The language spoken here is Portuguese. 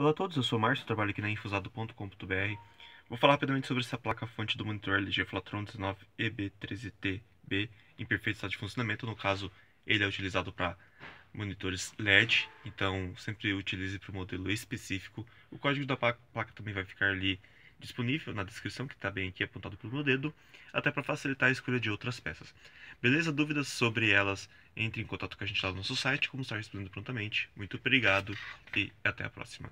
Olá a todos, eu sou o Márcio, trabalho aqui na infusado.com.br. Vou falar rapidamente sobre essa placa-fonte do monitor LG Flatron 19EB13TB em perfeito estado de funcionamento. No caso, ele é utilizado para monitores LED, então sempre utilize para o modelo específico. O código da placa também vai ficar ali disponível na descrição, que está bem aqui apontado pelo meu dedo, até para facilitar a escolha de outras peças. Beleza? Dúvidas sobre elas? Entre em contato com a gente lá no nosso site, como está respondendo prontamente. Muito obrigado e até a próxima.